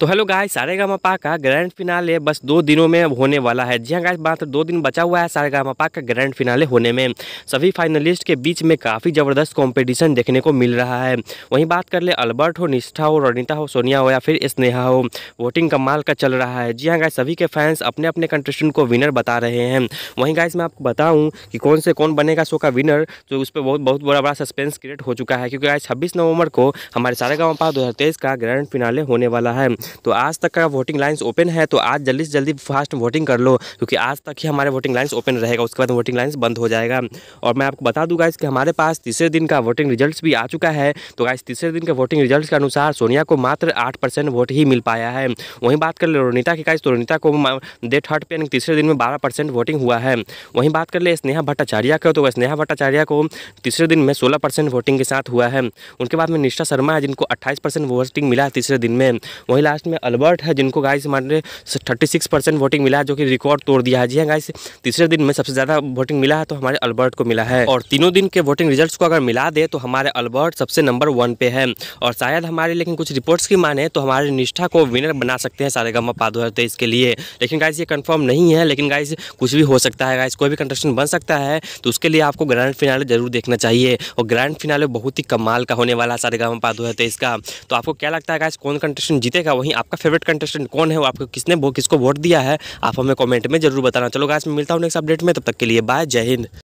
तो हेलो गाय सारे मपा का ग्रैंड फिनाले बस दो दिनों में होने वाला है जी हाँ गाय मात्र दो दिन बचा हुआ है सारे मपा का ग्रैंड फिनाले होने में सभी फाइनलिस्ट के बीच में काफ़ी ज़बरदस्त कंपटीशन देखने को मिल रहा है वहीं बात कर ले अल्बर्ट हो निष्ठा हो रनिता हो सोनिया हो या फिर स्नेहा हो वोटिंग कमाल का चल रहा है जी हाँ गाय सभी के फैंस अपने अपने कंटेस्टेंट को विनर बता रहे हैं वहीं गाय मैं आपको बताऊँ कि कौन से कौन बनेगा शो का विनर तो उस पर बहुत बहुत बड़ा बड़ा सस्पेंस क्रिएट हो चुका है क्योंकि गाय छब्बीस नवंबर को हमारे सारे गाँव पास दो का ग्रैंड फिनाले होने वाला है तो आज तक का वोटिंग लाइन्स ओपन है तो आज जल्दी से जल्दी फास्ट वोटिंग कर लो क्योंकि आज तक ही हमारे वोटिंग लाइन्स ओपन रहेगा उसके बाद वोटिंग लाइन्स बंद हो जाएगा और मैं आपको बता दूंगा इसके हमारे पास तीसरे दिन का वोटिंग रिजल्ट भी आ चुका है तो आज तीसरे दिन के वोटिंग रिजल्ट के अनुसार सोनिया को मात्र आठ परसेंट वोट ही मिल पाया है वहीं बात कर ले रोनीता की गाइस तो रोनिता को डे थर्ड पे यानी तीसरे दिन में बारह परसेंट वोटिंग हुआ है वहीं बात कर ले स्नेहा भट्टाचार्य का तो स्नेहा भट्टाचार्य को तीसरे दिन में सोलह परसेंट वोटिंग के साथ हुआ है उनके बाद में निष्ठा शर्मा है जिनको अट्ठाईस परसेंट वोटिंग मिला है तीसरे दिन में वहीं लास्ट में अल्बर्ट है जिनको गाइस हमारे थर्टी सिक्स परसेंट वोटिंग मिला है जो कि रिकॉर्ड तोड़ दिया है जी हाँ गाइस तीसरे दिन में सबसे ज़्यादा वोटिंग मिला है तो हमारे अल्बर्ट को मिला है और तीनों दिन के वोटिंग रिजल्ट को अगर मिला दे तो हमारे अल्बर्ट सबसे नंबर वन पे है और शायद हमारे लेकिन कुछ रिपोर्ट्स की माने तो हमारे निष्ठा को विनर बना सकते हैं सारे गमा पा दो के लिए लेकिन गाइस ये कन्फर्म नहीं है लेकिन गाइस कुछ भी हो सकता है गाइस कोई भी कंटेस्टेंट बन सकता है तो उसके लिए आपको ग्रैंड फिनाले जरूर देखना चाहिए और ग्रैंड फिनाले बहुत ही कमाल का होने वाला सारे गाँव पा दो है इसका तो आपको क्या लगता है गाइस कौन कंटेस्टेंट जीतेगा वही वहीं आपका फेवरेट कंटेस्टेंट कौन है आपको किसने वो किसको वोट दिया है आप हमें कॉमेंट में जरूर बताना चलो गाइस मैं मिलता हूँ नेक्स्ट अपडेट में तब तक के लिए बाय जय हिंद